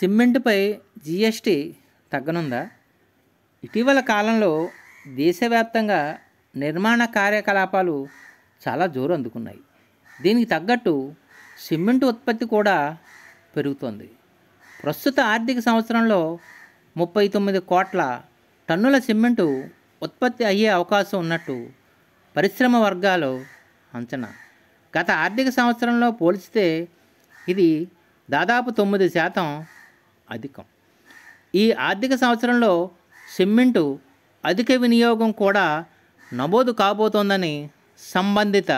సిమెంట్పై GST తగ్గనుందా ఇటీవల కాలంలో దేశవ్యాప్తంగా నిర్మాణ కార్యకలాపాలు చాలా జోరు అందుకున్నాయి దీనికి తగ్గట్టు సిమెంట్ ఉత్పత్తి కూడా పెరుగుతోంది ప్రస్తుత ఆర్థిక సంవత్సరంలో ముప్పై తొమ్మిది కోట్ల టన్నుల సిమెంటు ఉత్పత్తి అయ్యే అవకాశం ఉన్నట్టు పరిశ్రమ వర్గాలు అంచనా గత ఆర్థిక సంవత్సరంలో పోల్చితే ఇది దాదాపు తొమ్మిది శాతం అధికం ఈ ఆర్థిక సంవత్సరంలో సిమెంటు అధిక వినియోగం కూడా నమోదు కాబోతోందని సంబంధిత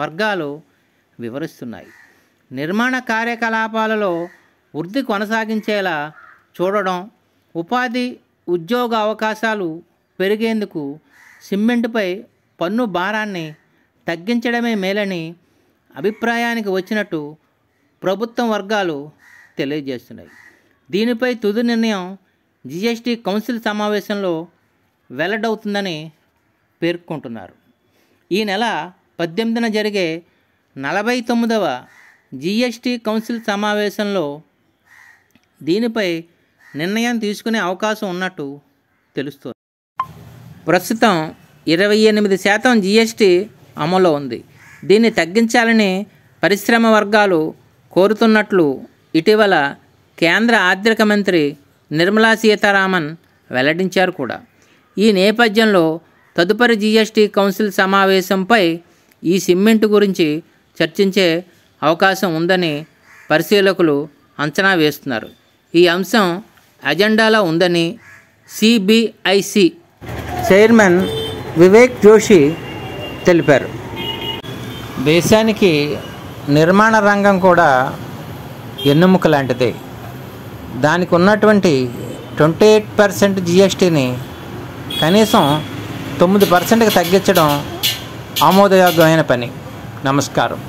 వర్గాలు వివరిస్తున్నాయి నిర్మాణ కార్యకలాపాలలో వృద్ధి కొనసాగించేలా చూడడం ఉపాధి ఉద్యోగ అవకాశాలు పెరిగేందుకు సిమ్మెంటుపై పన్ను భారాన్ని తగ్గించడమే మేలని అభిప్రాయానికి వచ్చినట్టు ప్రభుత్వం వర్గాలు తెలియజేస్తున్నాయి దీనిపై తుది నిర్ణయం జీఎస్టీ కౌన్సిల్ సమావేశంలో వెల్లడవుతుందని పేర్కొంటున్నారు ఈ నెల పద్దెనిమిదిన జరిగే నలభై తొమ్మిదవ జీఎస్టీ కౌన్సిల్ సమావేశంలో దీనిపై నిర్ణయం తీసుకునే అవకాశం ఉన్నట్టు తెలుస్తోంది ప్రస్తుతం ఇరవై ఎనిమిది శాతం జీఎస్టీ అమలులో ఉంది దీన్ని తగ్గించాలని పరిశ్రమ వర్గాలు కోరుతున్నట్లు ఇటీవల కేంద్ర ఆర్థిక మంత్రి నిర్మలా సీతారామన్ వెల్లడించారు కూడా ఈ నేపథ్యంలో తదుపరి జీఎస్టీ కౌన్సిల్ సమావేశంపై ఈ సిమ్మెంట్ గురించి చర్చించే అవకాశం ఉందని పరిశీలకులు అంచనా వేస్తున్నారు ఈ అంశం అజెండాలో ఉందని సిబిఐసి చైర్మన్ వివేక్ జోషి తెలిపారు దేశానికి నిర్మాణ రంగం కూడా ఎన్నుముక లాంటిదే దానికి ఉన్నటువంటి ట్వంటీ ఎయిట్ పర్సెంట్ జిఎస్టీని కనీసం తొమ్మిది పర్సెంట్కి తగ్గించడం ఆమోదయోగ్యమైన పని నమస్కారం